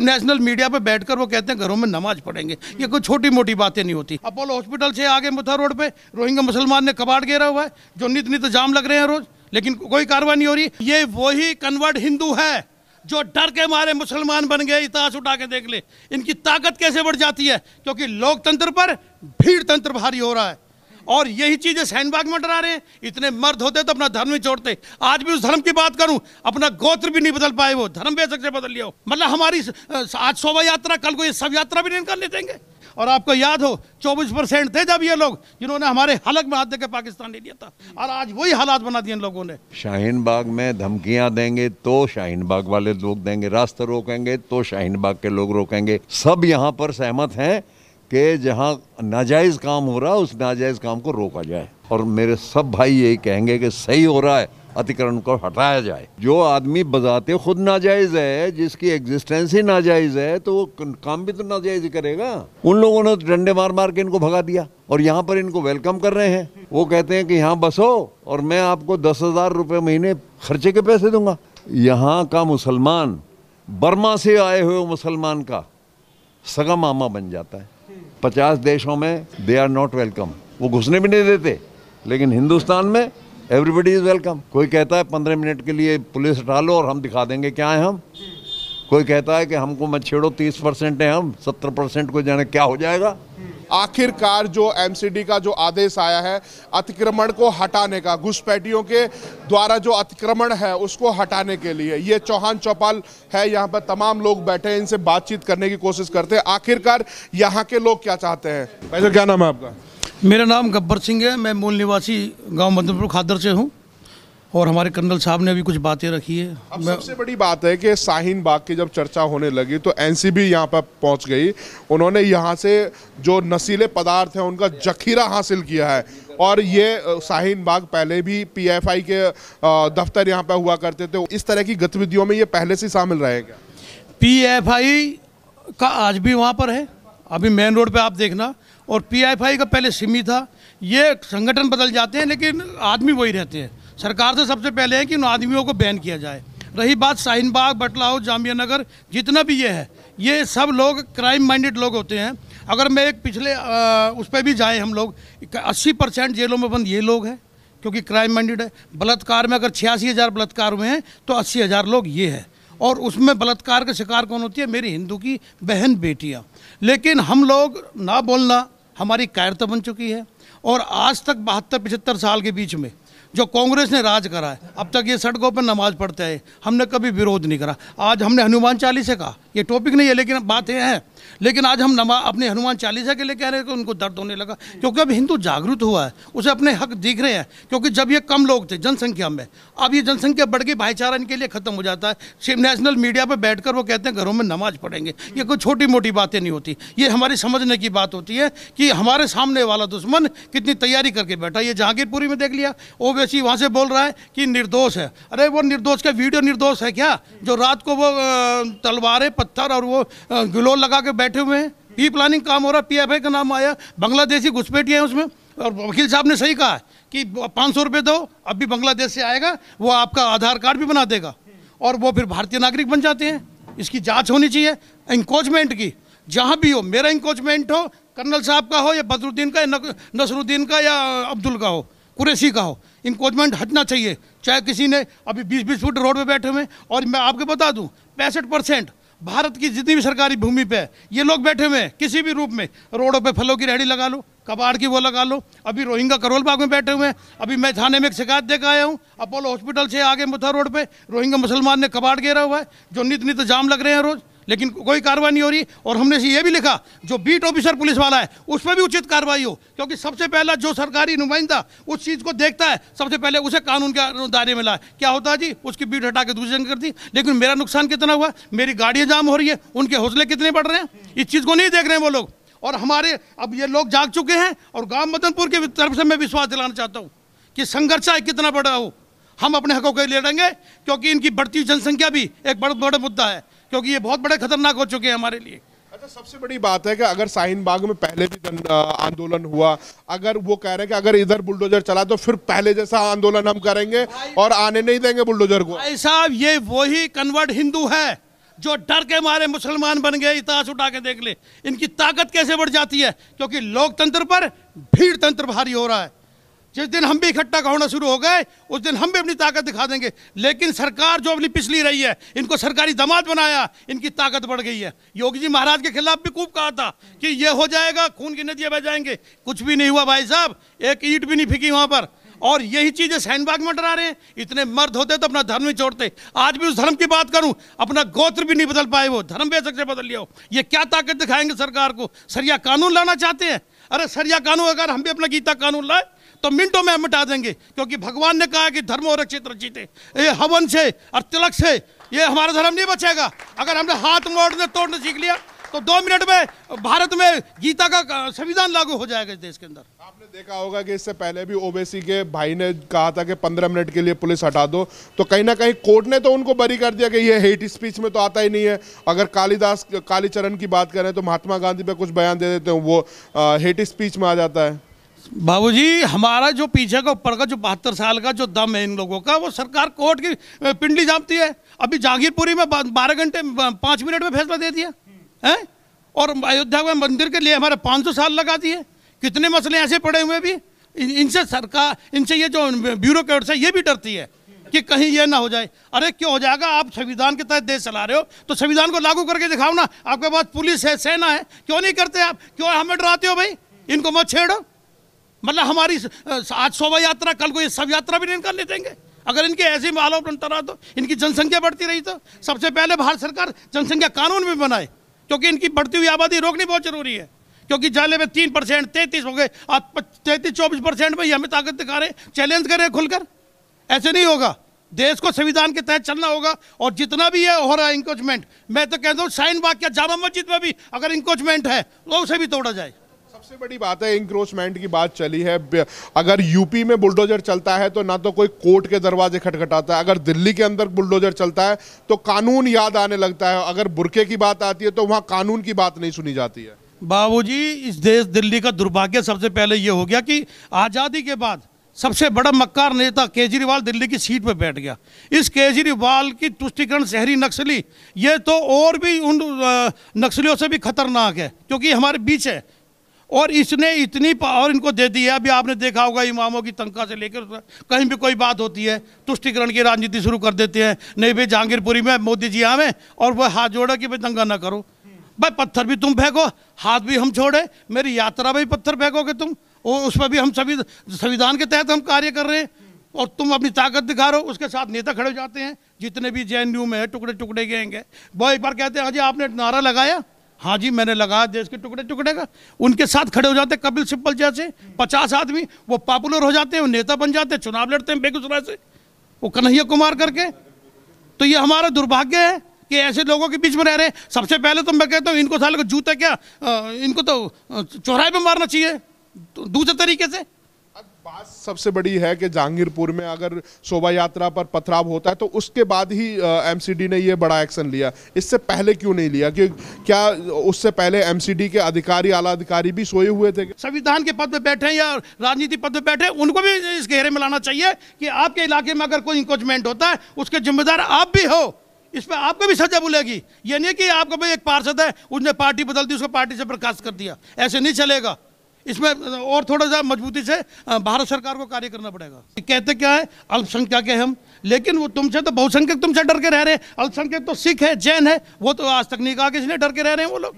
national media पे बैठकर वो कहते हैं घरों में नमाज पढ़ेंगे ये कोई छोटी मोटी बातें नहीं होती अपोलो हॉस्पिटल से आगे मुथा रोड पे रोहिंग्या मुसलमान ने कबाड़ घेरा हुआ है जो नित नित जाम लग रहे हैं रोज लेकिन कोई कार्रवाई नहीं हो रही ये वही कन्वर्ट हिंदू है जो डर के मारे मुसलमान बन गए इतिहास उठा के देख ले इनकी ताकत कैसे बढ़ जाती है क्योंकि लोकतंत्र पर भीड़ तंत्र भारी हो रहा है और यही चीजें सैनबाग में डरा रहे हैं इतने मर्द होते तो अपना धर्म ही छोड़ते आज भी उस धर्म की बात करूं अपना गोत्र भी नहीं बदल पाए वो धर्म बेशक से बदल लिया मतलब हमारी आज शोभा यात्रा कल को ये सब यात्रा भी नहीं कर निकालने देंगे और आपको याद हो 24 परसेंट थे जब ये लोग जिन्होंने हमारे हलक में हाथ देकर पाकिस्तान ले लिया था और आज वही हालात बना दिए इन लोगों ने शाहीन बाग में धमकियां देंगे तो शाहीन बाग वाले लोग देंगे रास्ता रोकेंगे तो शाहीन बाग के लोग रोकेंगे सब यहाँ पर सहमत हैं कि जहाँ नाजायज़ काम हो रहा है उस नाजायज़ काम को रोका जाए और मेरे सब भाई यही कहेंगे कि सही हो रहा है अतिक्रमण को हटाया जाए जो आदमी बजाते खुद नाजायज है जिसकी एग्जिस्टेंस ही नाजायज है तो वो काम भी तो नाजायज करेगा उन लोगों ने तो डंडे मार मार के इनको भगा दिया और यहाँ पर इनको वेलकम कर रहे हैं वो कहते हैं कि यहाँ बसो और मैं आपको दस हजार रुपये महीने खर्चे के पैसे दूंगा यहाँ का मुसलमान बर्मा से आए हुए मुसलमान का सगा मामा बन जाता है पचास देशों में दे आर नॉट वेलकम वो घुसने भी नहीं देते लेकिन हिंदुस्तान में एवरीबडी इज़ वेलकम कोई कहता है पंद्रह मिनट के लिए पुलिस हटा लो और हम दिखा देंगे क्या है हम कोई कहता है कि हमको मत छेड़ो तीस परसेंट है हम सत्तर परसेंट को जाने क्या हो जाएगा आखिरकार जो एमसीडी का जो आदेश आया है अतिक्रमण को हटाने का घुसपैठियों के द्वारा जो अतिक्रमण है उसको हटाने के लिए ये चौहान चौपाल है यहाँ पर तमाम लोग बैठे हैं इनसे बातचीत करने की कोशिश करते हैं आखिरकार यहाँ के लोग क्या चाहते हैं भाई क्या नाम है आपका मेरा नाम गब्बर सिंह है मैं मूल निवासी गाँव मधुपुर खादर से हूँ और हमारे कर्नल साहब ने भी कुछ बातें रखी है अब सबसे बड़ी बात है कि शाहीन बाग की जब चर्चा होने लगी तो एनसीबी यहां पर पहुंच गई उन्होंने यहां से जो नशीले पदार्थ हैं उनका जखीरा हासिल किया है और ये शाहीन बाग पहले भी पीएफआई के दफ्तर यहाँ पर हुआ करते थे इस तरह की गतिविधियों में ये पहले से शामिल रहेगा आई का आज भी वहाँ पर है अभी मेन रोड पर आप देखना और आई का पहले सिमी था ये संगठन बदल जाते हैं लेकिन आदमी वही रहते हैं सरकार से सबसे पहले है कि उन आदमियों को बैन किया जाए रही बात शाहीन बाग बटलाओ जामिया नगर जितना भी ये है ये सब लोग क्राइम माइंडेड लोग होते हैं अगर मैं एक पिछले आ, उस पर भी जाए हम लोग अस्सी परसेंट जेलों में बंद ये लोग हैं क्योंकि क्राइम माइंडेड है बलात्कार में अगर छियासी हज़ार बलात्कार हुए हैं तो अस्सी हज़ार लोग ये हैं और उसमें बलात्कार का शिकार कौन होती है मेरी हिंदू की बहन बेटियाँ लेकिन हम लोग ना बोलना हमारी कायरता बन चुकी है और आज तक बहत्तर पचहत्तर साल के बीच में जो कांग्रेस ने राज करा है अब तक ये सड़कों पर नमाज पढ़ते हैं हमने कभी विरोध नहीं करा आज हमने हनुमान चालीसा कहा ये टॉपिक नहीं है लेकिन बात यह है लेकिन आज हम नमा अपने हनुमान चालीसा के लिए कह रहे हैं कि उनको दर्द होने लगा क्योंकि अब हिंदू जागरूक हुआ है उसे अपने हक दिख रहे हैं क्योंकि जब ये कम लोग थे जनसंख्या में अब ये जनसंख्या बढ़ गई भाईचारा इनके लिए ख़त्म हो जाता है नेशनल मीडिया पर बैठ वो कहते हैं घरों में नमाज पढ़ेंगे ये कोई छोटी मोटी बातें नहीं होती ये हमारी समझने की बात होती है कि हमारे सामने वाला दुश्मन कितनी तैयारी करके बैठा ये जहांगीरपुरी में देख लिया वैसी वहाँ से बोल रहा है कि निर्दोष है अरे वो निर्दोष का वीडियो निर्दोष है क्या जो रात को वो तलवारें पत्थर और वो गिलोर लगा के के बैठे हुए हैं पी प्लानिंग काम हो रहा पी एफ का नाम आया बांग्लादेशी घुसपेटी है उसमें और वकील साहब ने सही कहा कि पाँच सौ रुपये दो अभी बांग्लादेश से आएगा वो आपका आधार कार्ड भी बना देगा और वो फिर भारतीय नागरिक बन जाते हैं इसकी जांच होनी चाहिए इंकोचमेंट की जहाँ भी हो मेरा इंकोचमेंट हो कर्नल साहब का हो या बदरुद्दीन का या नसरुद्दीन का या अब्दुल का हो कुरेशी का हो इंकोचमेंट हटना चाहिए चाहे किसी ने अभी बीस बीस फुट रोड पर बैठे हुए और मैं आपको बता दूँ पैंसठ भारत की जितनी भी सरकारी भूमि पे है ये लोग बैठे हुए हैं किसी भी रूप में रोडों पे फलों की रेहड़ी लगा लो कबाड़ की वो लगा लो अभी रोहिंगा करोल बाग में बैठे हुए हैं अभी मैं थाने में एक शिकायत देकर आया हूँ अपोलो हॉस्पिटल से आगे मुथा रोड पे रोहिंगा मुसलमान ने कबाड़ घेरा हुआ है जो नित नित जाम लग रहे हैं रोज़ लेकिन कोई कार्रवाई नहीं हो रही और हमने ये भी लिखा जो बीट ऑफिसर पुलिस वाला है उस पर भी उचित कार्रवाई हो क्योंकि सबसे पहला जो सरकारी नुमाइंदा उस चीज़ को देखता है सबसे पहले उसे कानून के दायरे में लाए क्या होता है जी उसकी बीट हटा के दूसरी जगह कर दी लेकिन मेरा नुकसान कितना हुआ मेरी गाड़ियाँ जाम हो रही है उनके हौसले कितने बढ़ रहे हैं इस चीज़ को नहीं देख रहे हैं वो लोग और हमारे अब ये लोग जाग चुके हैं और गांव मदनपुर की तरफ से मैं विश्वास दिलाना चाहता हूँ कि संघर्ष कितना बड़ा हो हम अपने हकों के लिए लड़ेंगे क्योंकि इनकी बढ़ती जनसंख्या भी एक बड़ा बड़ा मुद्दा है क्योंकि ये बहुत बड़े खतरनाक हो चुके हैं हमारे लिए अच्छा सबसे बड़ी बात है कि अगर साहिन बाग में पहले भी आंदोलन हुआ अगर वो कह रहे हैं कि अगर इधर बुलडोजर चला तो फिर पहले जैसा आंदोलन हम करेंगे और आने नहीं देंगे बुलडोजर को भाई साहब ये वही कन्वर्ट हिंदू है जो डर के मारे मुसलमान बन गए इतिहास उठा के देख ले इनकी ताकत कैसे बढ़ जाती है क्योंकि लोकतंत्र पर भीड़ तंत्र भारी हो रहा है जिस दिन हम भी इकट्ठा होना शुरू हो गए उस दिन हम भी अपनी ताकत दिखा देंगे लेकिन सरकार जो अपनी पिछली रही है इनको सरकारी दमाद बनाया इनकी ताकत बढ़ गई है योगी जी महाराज के खिलाफ भी खूब कहा था कि ये हो जाएगा खून की नदियाँ बह जाएंगे कुछ भी नहीं हुआ भाई साहब एक ईट भी नहीं फिकी वहाँ पर और यही चीजें सैनबाग में डरा रहे हैं इतने मर्द होते तो अपना धर्म ही छोड़ते आज भी उस धर्म की बात करूं अपना गोत्र भी नहीं बदल पाए वो धर्म भी से बदल लिया हो ये क्या ताकत दिखाएंगे सरकार को सरिया कानून लाना चाहते हैं अरे सरिया कानून अगर हम भी अपना गीता कानून लाए तो मिनटों में हम मिटा देंगे क्योंकि भगवान ने कहा कि धर्म और रक्षित रचित ये हवन से और तिलक से ये हमारा धर्म नहीं बचेगा अगर हमने हाथ मोड़ने तोड़ने सीख लिया तो दो मिनट में भारत में गीता का संविधान लागू हो जाएगा इस देश के अंदर आपने देखा होगा कि इससे पहले भी ओबीसी के भाई ने कहा था कि पंद्रह मिनट के लिए पुलिस हटा दो तो कहीं ना कहीं कोर्ट ने तो उनको बरी कर दिया कि ये हेट स्पीच में तो आता ही नहीं है अगर कालीदास कालीचरण की बात करें तो महात्मा गांधी पर कुछ बयान दे देते हैं वो हेट स्पीच में आ जाता है बाबूजी हमारा जो पीछे का ऊपर का जो बहत्तर साल का जो दम है इन लोगों का वो सरकार कोर्ट की पिंडली जामती है अभी जहांगीरपुरी में बारह घंटे पाँच मिनट में फैसला दे दिया है और अयोध्या में मंदिर के लिए हमारे पाँच सौ साल लगा दिए कितने मसले ऐसे पड़े हुए भी इनसे सरकार इनसे ये जो ब्यूरोक्रेट्स है ये भी डरती है कि कहीं ये ना हो जाए अरे क्यों हो जाएगा आप संविधान के तहत देश चला रहे हो तो संविधान को लागू करके दिखाओ ना आपके पास पुलिस है सेना है क्यों नहीं करते आप क्यों हमें डराते हो भाई इनको मत छेड़ो मतलब हमारी आज शोभा यात्रा कल को ये सब यात्रा भी नहीं ले देंगे अगर इनके ऐसे ही आलोपन रहा तो इनकी जनसंख्या बढ़ती रही तो सबसे पहले भारत सरकार जनसंख्या कानून भी बनाए क्योंकि इनकी बढ़ती हुई आबादी रोकनी बहुत जरूरी है क्योंकि जाले में तीन परसेंट तैंतीस हो गए आज तैंतीस चौबीस परसेंट में ये हमें ताकत दिखा रहे चैलेंज करें खुलकर ऐसे नहीं होगा देश को संविधान के तहत चलना होगा और जितना भी है हो रहा है इंक्रोचमेंट मैं तो कहता हूँ शाइन बाग क्या जामा मस्जिद में भी अगर इंक्रोचमेंट है तो उसे भी तोड़ा जाए सबसे बड़ी बात है इंक्रोचमेंट की बात चली है अगर यूपी में बुलडोजर चलता है तो ना तो कोई कोर्ट के दरवाजे खटखटाता है अगर दिल्ली के अंदर बुलडोजर चलता है तो कानून याद आने लगता है अगर बुरके की बात आती है तो वहाँ कानून की बात नहीं सुनी जाती है बाबूजी इस देश दिल्ली का दुर्भाग्य सबसे पहले ये हो गया कि आज़ादी के बाद सबसे बड़ा मक्कार नेता केजरीवाल दिल्ली की सीट पर बैठ गया इस केजरीवाल की तुष्टिकरण शहरी नक्सली ये तो और भी उन नक्सलियों से भी खतरनाक है क्योंकि हमारे बीच है और इसने इतनी पावर इनको दे दी है अभी आपने देखा होगा इमामों की तनख्वाह से लेकर कहीं भी कोई बात होती है तुष्टिकरण की राजनीति शुरू कर देते हैं नहीं भाई जहांगीरपुरी में मोदी जी आवे और वह हाथ जोड़ा कि भाई दंगा ना करो भाई पत्थर भी तुम फेंको हाथ भी हम छोड़े मेरी यात्रा में भी पत्थर फेंकोगे तुम और उस पर भी हम सभी संविधान के तहत हम कार्य कर रहे हैं और तुम अपनी ताकत दिखा रहे हो उसके साथ नेता खड़े हो जाते हैं जितने भी जे में है टुकड़े टुकड़े गएंगे वो एक बार कहते हैं हाँ जी आपने नारा लगाया हाँ जी मैंने लगाया देश के टुकड़े टुकड़े का उनके साथ खड़े हो जाते कपिल सिब्बल जैसे पचास आदमी वो पॉपुलर हो जाते हैं नेता बन जाते हैं चुनाव लड़ते हैं बेगूसराय से वो कन्हैया कुमार करके तो ये हमारा दुर्भाग्य है कि ऐसे लोगों के बीच में रह रहे सबसे पहले तो मैं कहता हूँ इनको साले को जूते क्या आ, इनको तो चौराहे पर मारना चाहिए तो दूसरे तरीके से बात सबसे बड़ी है कि जहांगीरपुर में अगर शोभा यात्रा पर पथराव होता है तो उसके बाद ही एमसीडी ने ये बड़ा एक्शन लिया इससे पहले क्यों नहीं लिया कि क्या उससे पहले एमसीडी के अधिकारी आला अधिकारी भी सोए हुए थे संविधान के पद पर बैठे या राजनीति पद पर बैठे उनको भी इस घेरे में लाना चाहिए कि आपके इलाके में अगर कोई इंकोचमेंट होता है उसके जिम्मेदार आप भी हो इस पर आपको भी सजा बुलेगी ये नहीं कि आपका भाई एक पार्षद है उसने पार्टी बदल दी उसको पार्टी से बर्खास्त कर दिया ऐसे नहीं चलेगा इसमें और थोड़ा सा मजबूती से भारत सरकार को कार्य करना पड़ेगा कहते क्या है अल्पसंख्यक है हम लेकिन वो तुमसे तो बहुसंख्यक तुमसे डर के रह रहे अल्पसंख्यक तो सिख है जैन है वो तो आज तक नहीं कहा कि इसलिए डर के रह रहे हैं वो लोग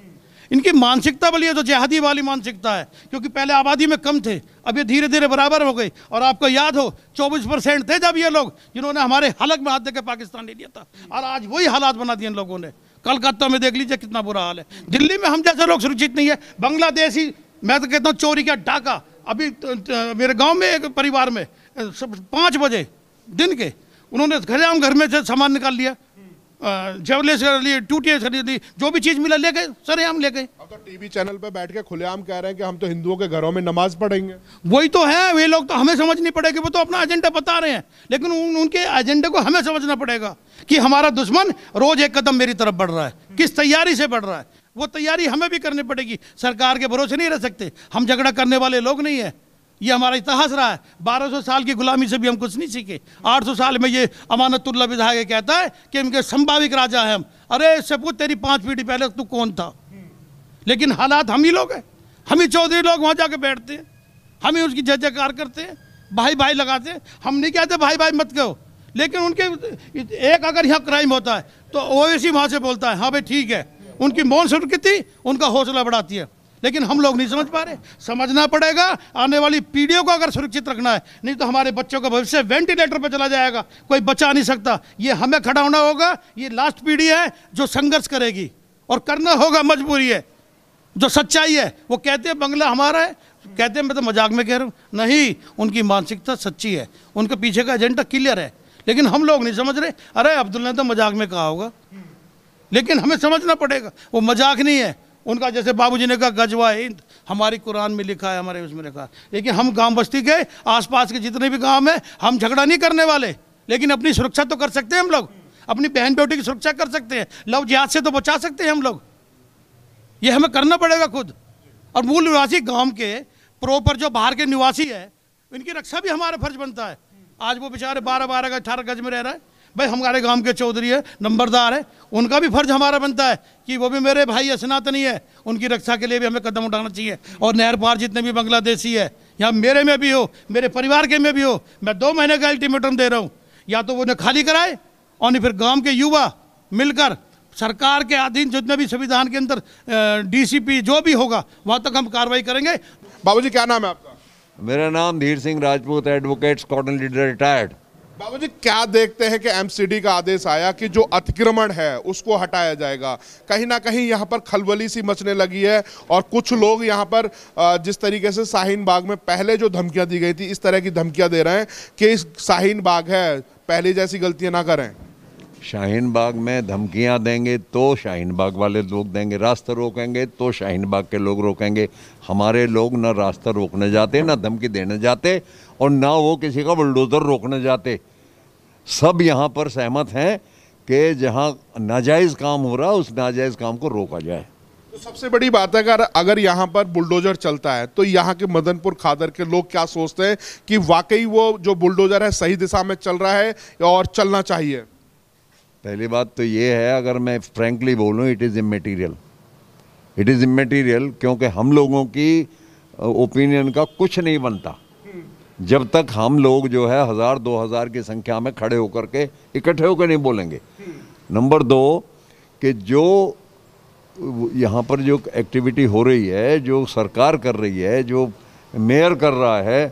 इनकी मानसिकता बोलिए है जो जहादी वाली मानसिकता है क्योंकि पहले आबादी में कम थे अब ये धीरे धीरे बराबर हो गई और आपको याद हो 24 परसेंट थे जब ये लोग जिन्होंने हमारे हलक में हाथ देकर पाकिस्तान ले लिया था और आज वही हालात बना दिए इन लोगों ने कलकत्ता में देख लीजिए कितना बुरा हाल है दिल्ली में हम जैसे लोग सुरक्षित नहीं है बांग्लादेशी मैं तो कहता हूँ चोरी क्या डाका अभी तो, तो, मेरे गांव में एक परिवार में पाँच बजे दिन के उन्होंने घरेआम घर में से सामान निकाल लिया जवले से लिए टूटिए खरीद ली जो भी चीज़ मिला ले गए सरेआम ले गए अब तो टीवी चैनल पर बैठ के खुलेआम कह रहे हैं कि हम तो हिंदुओं के घरों में नमाज पढ़ेंगे वही तो है वे लोग तो हमें समझ नहीं पड़ेगी वो तो अपना एजेंडा बता रहे हैं लेकिन उन, उनके एजेंडे को हमें समझना पड़ेगा कि हमारा दुश्मन रोज़ एक कदम मेरी तरफ बढ़ रहा है किस तैयारी से बढ़ रहा है वो तैयारी हमें भी करनी पड़ेगी सरकार के भरोसे नहीं रह सकते हम झगड़ा करने वाले लोग नहीं हैं ये हमारा इतिहास रहा है 1200 साल की गुलामी से भी हम कुछ नहीं सीखे 800 साल में ये अमानतुल्ला विधायक कहता है कि इनके संभाविक राजा हैं हम अरे इससे पूछ तेरी पाँच पीढ़ी पहले तू कौन था लेकिन हालात हम ही लोग हैं हम ही चौधरी लोग वहाँ जाके बैठते हैं हम ही उसकी जय जयकार करते हैं भाई भाई लगाते हैं हम नहीं कहते भाई भाई मत कहो लेकिन उनके एक अगर यहाँ क्राइम होता है तो ओवैसी वहाँ से बोलता है हाँ भाई ठीक है उनकी मौन स्वीकृति उनका हौसला बढ़ाती है लेकिन हम लोग नहीं समझ पा रहे समझना पड़ेगा आने वाली पीढ़ियों को अगर सुरक्षित रखना है नहीं तो हमारे बच्चों का भविष्य वेंटिलेटर पर चला जाएगा कोई बचा नहीं सकता ये हमें खड़ा होना होगा ये लास्ट पीढ़ी है जो संघर्ष करेगी और करना होगा मजबूरी है जो सच्चाई है वो कहते हैं बंगला हमारा है कहते हैं मैं तो मजाक में कह रहा हूँ नहीं उनकी मानसिकता सच्ची है उनके पीछे का एजेंडा क्लियर है लेकिन हम लोग नहीं समझ रहे अरे अब्दुल ने तो मजाक में कहा होगा लेकिन हमें समझना पड़ेगा वो मजाक नहीं है उनका जैसे बाबूजी ने कहा गजवा हिंद हमारी कुरान में लिखा है हमारे उसमें लिखा है लेकिन हम गांव बस्ती के आसपास के जितने भी गांव हैं हम झगड़ा नहीं करने वाले लेकिन अपनी सुरक्षा तो कर सकते हैं हम लोग अपनी बहन बेटी की सुरक्षा कर सकते हैं लव जिहाद से तो बचा सकते हैं हम लोग ये हमें करना पड़ेगा खुद और मूल निवासी गाँव के प्रोपर जो बाहर के निवासी है इनकी रक्षा भी हमारा फर्ज बनता है आज वो बेचारे बारह बारह का अठारह गज में रह रहा है भाई हमारे गांव के चौधरी है नंबरदार है उनका भी फर्ज हमारा बनता है कि वो भी मेरे भाई है सनातनी है उनकी रक्षा के लिए भी हमें कदम उठाना चाहिए और नहर पार जितने भी बांग्लादेशी है या मेरे में भी हो मेरे परिवार के में भी हो मैं दो महीने का अल्टीमेटम दे रहा हूँ या तो उन्हें खाली कराए और नहीं फिर गाँव के युवा मिलकर सरकार के अधीन जितने भी संविधान के अंदर डी जो भी होगा वहाँ तक हम कार्रवाई करेंगे बाबू क्या नाम है आपका मेरा नाम Dheer Singh Rajput advocates Scotland leader retired बाबू जी क्या देखते हैं कि एमसीडी का आदेश आया कि जो अतिक्रमण है उसको हटाया जाएगा कहीं ना कहीं यहाँ पर खलबली सी मचने लगी है और कुछ लोग यहाँ पर जिस तरीके से शाहीन बाग में पहले जो धमकियाँ दी गई थी इस तरह की धमकियाँ दे रहे हैं कि शाहीन बाग है पहले जैसी गलतियाँ ना करें शाहीन बाग में धमकियाँ देंगे तो शाहीन बाग वाले लोग देंगे रास्ता रोकेंगे तो शाहीन बाग के लोग रोकेंगे हमारे लोग ना रास्ता रोकने जाते ना धमकी देने जाते और ना वो किसी का बुलडोज़र रोकने जाते सब यहाँ पर सहमत हैं कि जहाँ नाजायज़ काम हो रहा उस नाजायज़ काम को रोका जाए तो सबसे बड़ी बात है अगर अगर यहाँ पर बुलडोजर चलता है तो यहाँ के मदनपुर खादर के लोग क्या सोचते हैं कि वाकई वो जो बुलडोजर है सही दिशा में चल रहा है और चलना चाहिए पहली बात तो ये है अगर मैं फ्रेंकली बोलूँ it is immaterial it is immaterial क्योंकि हम लोगों की ओपिनियन का कुछ नहीं बनता जब तक हम लोग जो है हज़ार दो हज़ार की संख्या में खड़े होकर के इकट्ठे होकर नहीं बोलेंगे नंबर दो कि जो यहाँ पर जो एक्टिविटी हो रही है जो सरकार कर रही है जो मेयर कर रहा है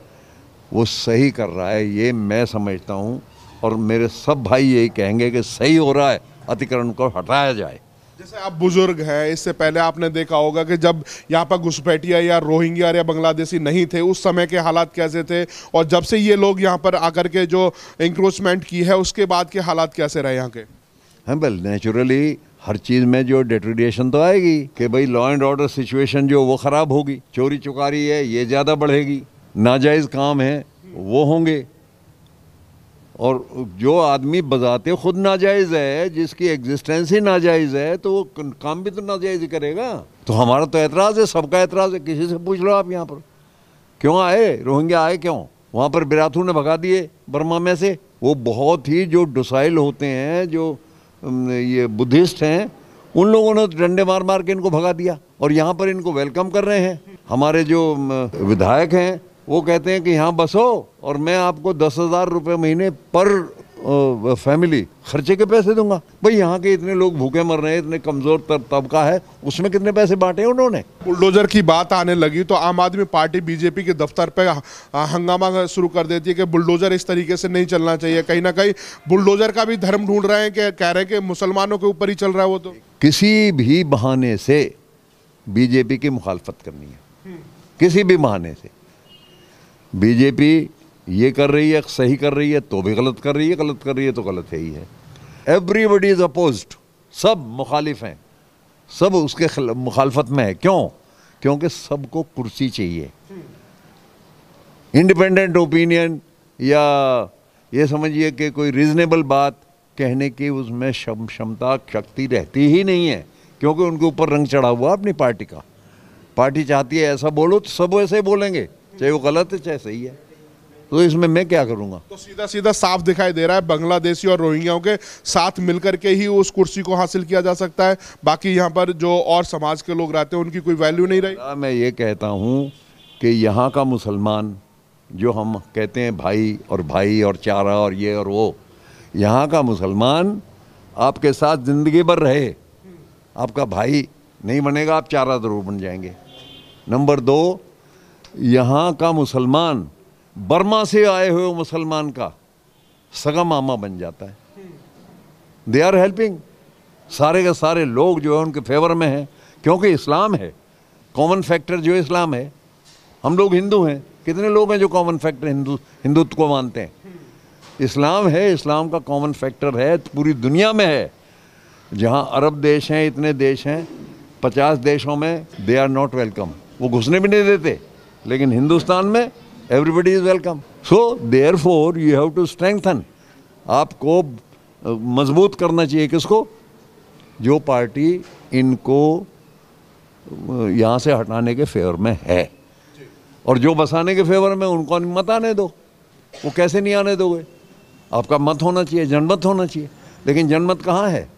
वो सही कर रहा है ये मैं समझता हूँ और मेरे सब भाई यही कहेंगे कि सही हो रहा है अतिक्रमण को हटाया जाए जैसे आप बुजुर्ग हैं इससे पहले आपने देखा होगा कि जब यहाँ पर घुसपैठिया या रोहिंग्या या बांग्लादेशी नहीं थे उस समय के हालात कैसे थे और जब से ये लोग यहाँ पर आकर के जो इंक्रोचमेंट की है उसके बाद के हालात कैसे रहे यहाँ के हाँ बल नेचुरली हर चीज़ में जो डेट्रीडिएशन तो आएगी कि भाई लॉ एंड ऑर्डर सिचुएशन जो वो ख़राब होगी चोरी चुकारी है ये ज़्यादा बढ़ेगी नाजायज़ काम है वो होंगे और जो आदमी बजाते खुद नाजायज़ है जिसकी एग्जिस्टेंस ही नाजायज़ है तो वो काम भी तो नाजायज़ करेगा तो हमारा तो एतराज़ है सबका एतराज़ है किसी से पूछ लो आप यहाँ पर क्यों आए रोहिंग्या आए क्यों वहाँ पर बिराथू ने भगा दिए बर्मा में से वो बहुत ही जो डुसाइल होते हैं जो ये बुद्धिस्ट हैं उन लोगों ने तो डंडे मार मार के इनको भगा दिया और यहाँ पर इनको वेलकम कर रहे हैं हमारे जो विधायक हैं वो कहते हैं कि यहाँ बसो और मैं आपको दस हज़ार रुपये महीने पर फैमिली खर्चे के पैसे दूंगा भाई यहाँ के इतने लोग भूखे मर रहे हैं इतने कमजोर तबका है उसमें कितने पैसे बांटे उन्होंने बुलडोजर की बात आने लगी तो आम आदमी पार्टी बीजेपी के दफ्तर पे हंगामा शुरू कर देती है कि बुलडोजर इस तरीके से नहीं चलना चाहिए कहीं ना कहीं बुलडोजर का भी धर्म ढूंढ रहे हैं कि कह रहे हैं कि मुसलमानों के ऊपर ही चल रहा है वो तो किसी भी बहाने से बीजेपी की मुखालफत करनी है किसी भी बहाने से बीजेपी ये कर रही है सही कर रही है तो भी गलत कर रही है गलत कर रही है तो गलत है ही है एवरीबडी इज़ अपोज सब मुखालिफ हैं सब उसके मुखालफत में है क्यों क्योंकि सबको कुर्सी चाहिए इंडिपेंडेंट ओपिनियन या ये समझिए कि कोई रीज़नेबल बात कहने की उसमें क्षमता शम, शक्ति रहती ही नहीं है क्योंकि उनके ऊपर रंग चढ़ा हुआ अपनी पार्टी का पार्टी चाहती है ऐसा बोलो तो सब ऐसे ही बोलेंगे चाहे वो गलत है चाहे सही है तो इसमें मैं क्या करूंगा तो सीधा सीधा साफ दिखाई दे रहा है बांग्लादेशी और रोहिंग्याओं के साथ मिलकर के ही उस कुर्सी को हासिल किया जा सकता है बाकी यहाँ पर जो और समाज के लोग रहते हैं उनकी कोई वैल्यू नहीं रही हाँ, मैं ये कहता हूँ कि यहाँ का मुसलमान जो हम कहते हैं भाई और भाई और चारा और ये और वो यहाँ का मुसलमान आपके साथ ज़िंदगी भर रहे आपका भाई नहीं बनेगा आप चारा ज़रूर बन जाएंगे नंबर दो यहाँ का मुसलमान बर्मा से आए हुए मुसलमान का सगा मामा बन जाता है दे आर हेल्पिंग सारे के सारे लोग जो है उनके फेवर में हैं क्योंकि इस्लाम है कॉमन फैक्टर जो इस्लाम है हम लोग हिंदू हैं कितने लोग हैं जो कॉमन फैक्टर हिंदू हिंदुत्व को मानते हैं इस्लाम है इस्लाम का कॉमन फैक्टर है पूरी दुनिया में है जहाँ अरब देश हैं इतने देश हैं पचास देशों में दे आर नॉट वेलकम वो घुसने भी नहीं देते लेकिन हिंदुस्तान में everybody is welcome so therefore you have to strengthen आपको मजबूत करना चाहिए किसको जो पार्टी इनको यहाँ से हटाने के फेवर में है और जो बसाने के फेवर में उनको मत आने दो वो कैसे नहीं आने दोगे आपका मत होना चाहिए जनमत होना चाहिए लेकिन जनमत कहाँ है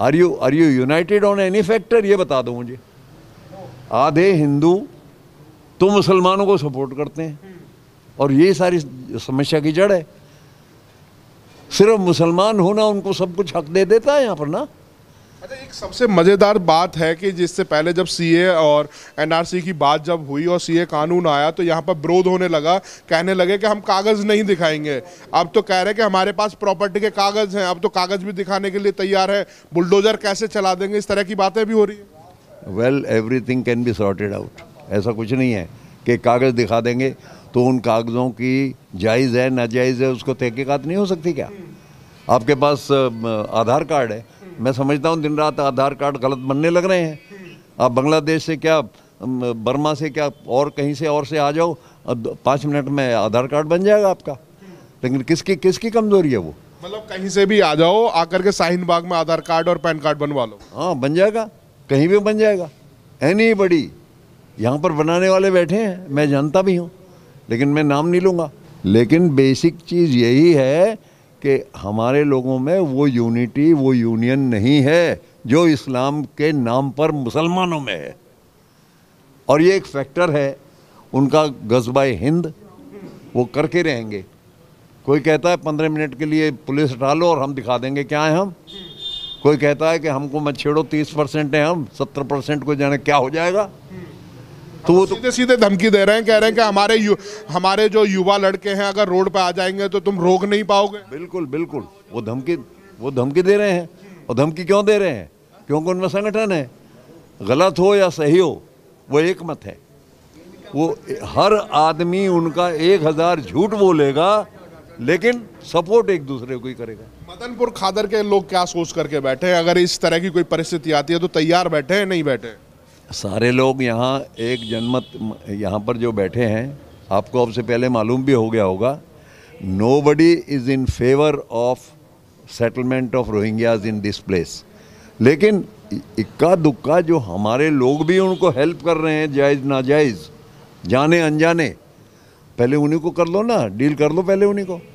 are you are you united on any factor ये बता दो मुझे आधे हिंदू तो मुसलमानों को सपोर्ट करते हैं और ये सारी समस्या की जड़ है सिर्फ मुसलमान होना उनको सब कुछ हक दे देता है यहाँ पर ना अच्छा, एक सबसे मज़ेदार बात है कि जिससे पहले जब सीए और एनआरसी की बात जब हुई और सीए कानून आया तो यहाँ पर विरोध होने लगा कहने लगे कि हम कागज़ नहीं दिखाएंगे अब तो कह रहे कि हमारे पास प्रॉपर्टी के कागज़ हैं अब तो कागज़ भी दिखाने के लिए तैयार है बुलडोज़र कैसे चला देंगे इस तरह की बातें भी हो रही है well everything can be sorted out ऐसा कुछ नहीं है के कागज़ दिखा देंगे तो उन कागज़ों की जायज़ है नाजायज़ है उसको तहकीक़त नहीं हो सकती क्या आपके पास आधार कार्ड है मैं समझता हूँ दिन रात आधार कार्ड गलत बनने लग रहे हैं आप बांग्लादेश से क्या बर्मा से क्या और कहीं से और से आ जाओ पाँच मिनट में आधार कार्ड बन जाएगा आपका लेकिन किसकी किसकी कमज़ोरी है वो मतलब कहीं से भी आ जाओ आकर के शाहीन बाग में आधार कार्ड और पैन कार्ड बनवा लो हाँ बन जाएगा कहीं भी बन जाएगा एनी बड़ी यहाँ पर बनाने वाले बैठे हैं मैं जानता भी हूँ लेकिन मैं नाम नहीं लूँगा लेकिन बेसिक चीज़ यही है कि हमारे लोगों में वो यूनिटी वो यूनियन नहीं है जो इस्लाम के नाम पर मुसलमानों में है और ये एक फैक्टर है उनका गजबा हिंद वो करके रहेंगे कोई कहता है पंद्रह मिनट के लिए पुलिस उठा लो और हम दिखा देंगे क्या है हम कोई कहता है कि हमको मत छेड़ो तीस परसेंट है हम सत्तर परसेंट को जाने क्या हो जाएगा तो वो तो सीधे सीधे धमकी दे रहे हैं कह रहे हैं कि हमारे यु, हमारे जो युवा लड़के हैं अगर रोड पे आ जाएंगे तो तुम रोक नहीं पाओगे बिल्कुल बिल्कुल वो धमकी वो धमकी दे रहे हैं और धमकी क्यों दे रहे हैं क्योंकि उनमें संगठन है गलत हो या सही हो वो एक मत है वो हर आदमी उनका एक हज़ार झूठ बोलेगा लेकिन सपोर्ट एक दूसरे को ही करेगा मदनपुर खादर के लोग क्या सोच करके बैठे हैं अगर इस तरह की कोई परिस्थिति आती है तो तैयार बैठे हैं नहीं बैठे सारे लोग यहाँ एक जनमत यहाँ पर जो बैठे हैं आपको अब से पहले मालूम भी हो गया होगा nobody is in favour of settlement of Rohingyas in this place लेकिन इक्का दुक्का जो हमारे लोग भी उनको हेल्प कर रहे हैं जायज़ नाजायज़ जाने अनजाने पहले उन्हीं को कर लो ना डील कर लो पहले उन्हीं को